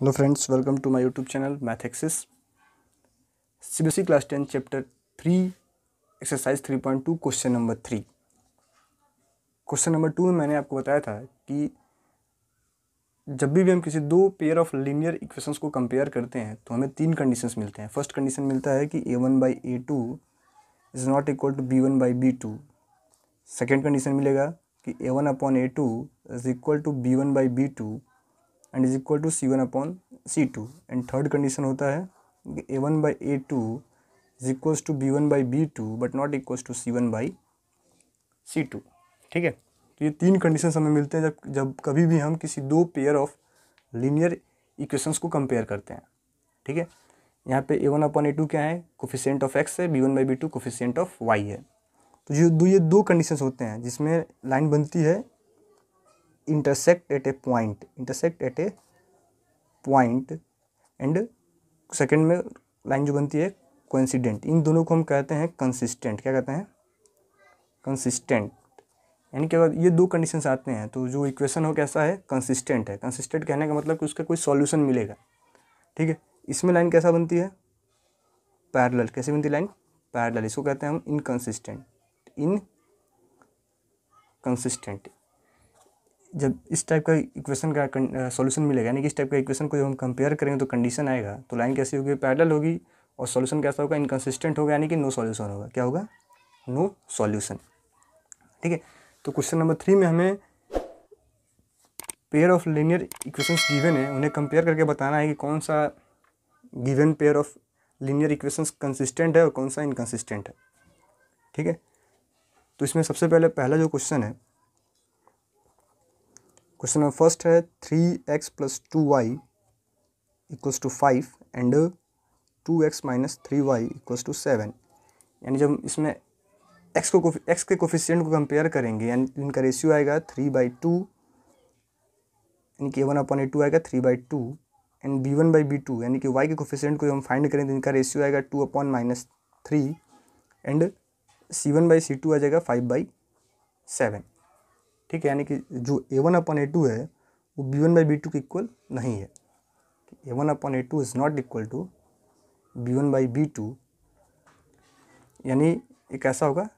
hello friends welcome to my YouTube channel math axis C class ten chapter three exercise three point two question number three question number two में मैंने आपको बताया था कि जब भी भी हम किसी दो पेयर ऑफ लीनियर इक्वेशंस को कंपेयर करते हैं तो हमें तीन कंडीशंस मिलते हैं फर्स्ट कंडीशन मिलता है कि a one by a two is not equal to b one by b two second condition मिलेगा कि a one upon a two is equal to b one by b two and is equal to c one upon c two and third condition होता है a one by a two is equals to b one by b two but not equals to c one by c to ठीक है तो ये तीन condition हमें मिलते हैं जब जब कभी भी हम किसी दो पेयर ऑफ लीनियर इक्वेशंस को कंपेयर करते हैं ठीक है यहाँ पे a one upon a two क्या है कोफिशेंट ऑफ एक्स है b one by b two coefficient of y है तो ये दो ये दो कंडीशंस होते हैं जिसमें लाइन बनती है intersect at a point intersect at a point and second में लाइन जो बनती है coincident इन दोनों को हम कहते हैं कंसिस्टेंट क्या कहते हैं कंसिस्टेंट यानी कि अगर ये दो कंडीशन आते हैं तो जो इक्वेशन हो कैसा है कंसिस्टेंट है कंसिस्टेंट कहने का मतलब कि उसका कोई सॉल्यूशन मिलेगा ठीक है इसमें लाइन कैसा बनती है पैरल कैसे बनती लाइन पैरल इसको कहते हैं हम इनकन्सिस्टेंट इन कंसिस्टेंट जब इस टाइप का इक्वेशन का सॉल्यूशन मिलेगा यानी कि इस टाइप का इक्वेशन को जब हम कंपेयर करेंगे तो कंडीशन आएगा तो लाइन कैसी होगी पैडल होगी और सॉल्यूशन कैसा होगा इनकन्सिस्टेंट होगा यानी कि नो सॉल्यूशन होगा क्या होगा नो सॉल्यूशन ठीक है तो क्वेश्चन नंबर थ्री में हमें pair of linear equations given है उन्हें कंपेयर करके बताना है कि कौन सा given pair of linear equations consistent है और कौन सा इनकन्सिस्टेंट है ठीक है तो इसमें सबसे पहले पहला जो क्वेश्चन है क्वेश्चन नंबर फर्स्ट है three x plus two y equals to five and two x minus three y equals to seven यानी जब इसमें एक्स को एक्स के कोफिशियंट को कंपेयर करेंगे यानी इनका रेशियो आएगा थ्री बाई टू यानी कि a one upon a two आएगा three by two and b one by b two यानी कि वाई के कोफिशियंट को जब हम फाइंड करें तो इनका रेशियो आएगा two upon minus three and c one by c two आ जाएगा फाइव बाई सेवन ठीक है यानी कि जो ए वन अपन ए टू है वो b one by b two के इक्वल नहीं है a one upon a two is not equal to b one by b two यानी एक ऐसा होगा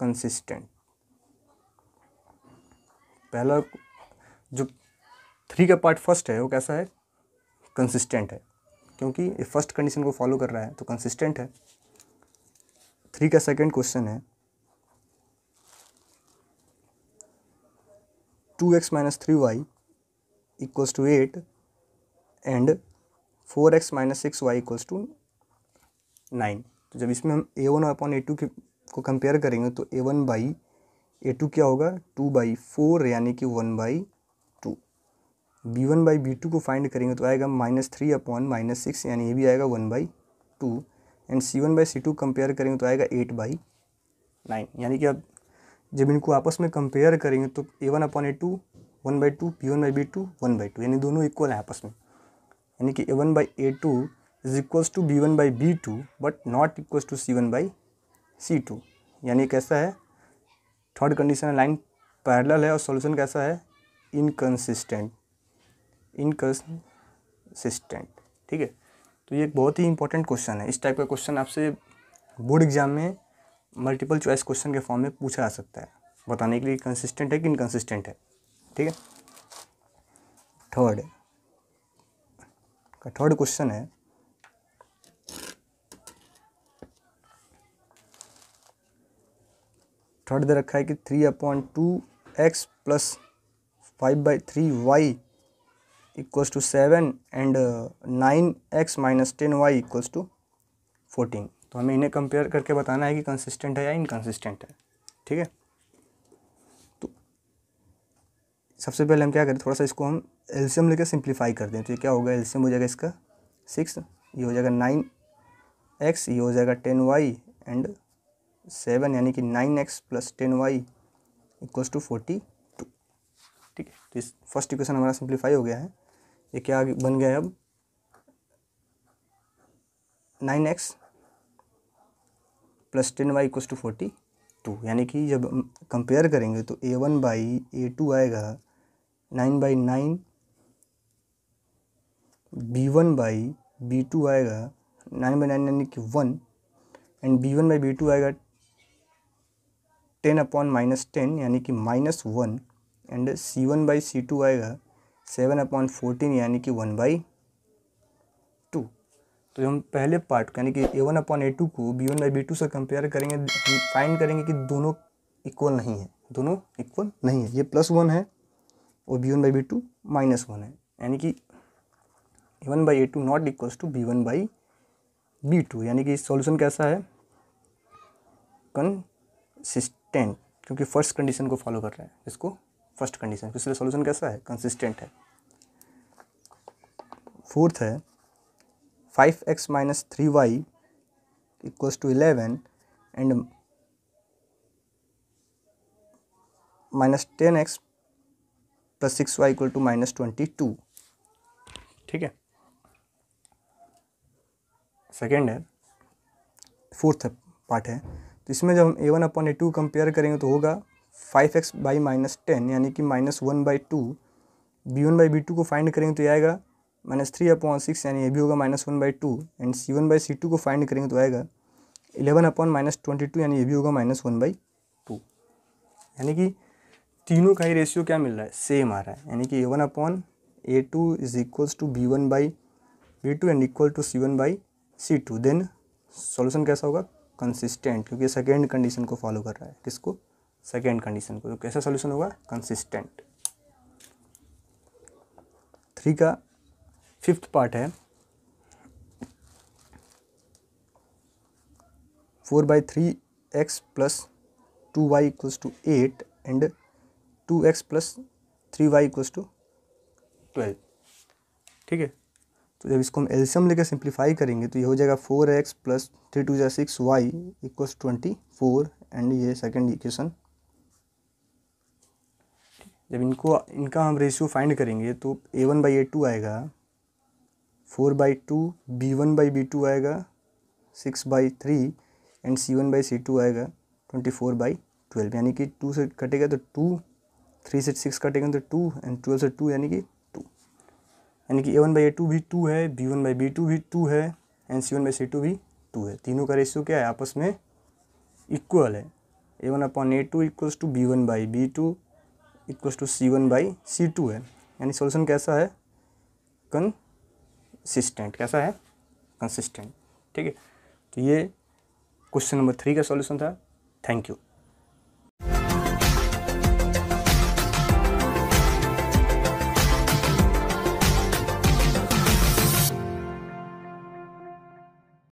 कंसिस्टेंट पहला जो थ्री का पार्ट फर्स्ट है वो कैसा है कंसिस्टेंट है क्योंकि ये फर्स्ट कंडीशन को फॉलो कर रहा है तो कंसिस्टेंट है थ्री का सेकंड क्वेश्चन है two x minus three y equals to eight and four x minus six y equals to nine तो जब इसमें हम a one upon a two के को कंपेयर करेंगे तो a one by a two क्या होगा टू बाई फोर यानी कि one by two b one by b two को फाइंड करेंगे तो आएगा minus three upon minus six यानी ये भी आएगा one by two and c one by c two compare करेंगे तो आएगा एट बाई नाइन यानी कि अब जब इनको आपस में कंपेयर करेंगे तो a one upon a two one by two b one by b two one by two यानी दोनों इक्वल हैं आपस में यानी कि a one by a two is equals to b one by b two but not equals to c one by c two यानी कैसा है थर्ड कंडीशन लाइन पैरेलल है और सॉल्यूशन कैसा है इनकन्सिस्टेंट इनकन्सिस्टेंट ठीक है तो ये एक बहुत ही इंपॉर्टेंट क्वेश्चन है इस टाइप का क्वेश्चन आपसे बोर्ड एग्जाम में मल्टीपल चॉइस क्वेश्चन के फॉर्म में पूछा जा सकता है बताने के लिए कंसिस्टेंट है कि इनकन्सिस्टेंट है ठीक है थर्ड का थर्ड क्वेश्चन है थर्ड दे रखा है कि three upon two x plus five by three y equals to seven and nine x minus ten y equals to fourteen तो हमें इन्हें कंपेयर करके बताना है कि कंसिस्टेंट है या इनकन्सिस्टेंट है ठीक है तो सबसे पहले हम क्या करें थोड़ा सा इसको हम एल्शियम लेकर सिंप्लीफाई कर दें तो ये क्या होगा एल्शियम हो जाएगा इसका सिक्स ये हो जाएगा नाइन एक्स ये हो जाएगा टेन वाई एंड सेवन यानी कि nine x plus ten y equals to forty two ठीक है तो इस फर्स्ट इक्वेशन हमारा सिंप्लीफाई हो गया है ये क्या बन गया है अब nine x plus ten y equals to forty two यानी कि जब कंपेयर करेंगे तो a one by a two आएगा nine by nine b one by b two आएगा नाइन बाई नाइन यानी कि one and b one by b two आएगा टेन अपॉन माइनस टेन यानी कि minus one and c one by c two आएगा seven upon fourteen यानी कि one by तो हम पहले पार्ट यानी कि a one upon a two को b one by b two से कंपेयर करेंगे फाइंड करेंगे कि दोनों इक्वल नहीं है दोनों इक्वल नहीं है ये प्लस वन है और b one by b two minus one है यानी कि a one by a two not equal to b one by b two यानी कि सॉल्यूशन कैसा है कंसिस्टेंट क्योंकि फर्स्ट कंडीशन को फॉलो कर रहा है इसको फर्स्ट कंडीशन इसलिए सॉल्यूशन कैसा है कंसिस्टेंट है फोर्थ है five x minus three y equals to eleven and minus ten x plus six y equal to minus twenty two ठीक है सेकेंड है फोर्थ पार्ट है तो इसमें जब हम a one upon a two compare करेंगे तो होगा five x by minus ten यानी कि minus one by two b one by b two को फाइंड करेंगे तो ये आएगा माइनस थ्री अपॉन सिक्स यानी ए भी होगा minus one by two and c one by c two को फाइंड करेंगे तो आएगा eleven upon minus twenty two यानी ए भी होगा माइनस वन बाई टू यानी कि तीनों का ही रेशियो क्या मिल रहा है सेम आ रहा है यानी कि a one upon a two is equals to b one by b two and equal to c one by c two then solution कैसा होगा कंसिस्टेंट क्योंकि सेकेंड कंडीशन को फॉलो कर रहा है किसको सेकेंड कंडीशन को तो कैसा सोल्यूशन होगा कंसिस्टेंट थ्री का फिफ्थ पार्ट है four by three x plus two y equals to eight and two x plus three y equals to twelve ठीक है तो जब इसको हम एल्शियम लेकर सिंप्लीफाई करेंगे तो ये हो जाएगा four x plus three two जै six y equals twenty four and ये सेकेंड इक्वेशन जब इनको इनका हम रेशियो फाइंड करेंगे तो a one by a two आएगा four by two b one by b two आएगा six by three and c one by c two आएगा ट्वेंटी फोर बाई ट्वेल्व यानी कि टू से कटेगा तो टू थ्री से सिक्स कटेगा तो टू एंड ट्वेल्व से टू यानी कि टू यानी कि a one by a two भी टू है b one by b two भी टू है and c one by c two भी टू है तीनों का रेशियो क्या है आपस में इक्वल है a one upon a two equals to b one by b two equals to c one by c two है यानी सोल्यूशन कैसा है कन कंसिस्टेंट कैसा है कंसिस्टेंट ठीक है तो ये क्वेश्चन नंबर थ्री का सॉल्यूशन था थैंक यू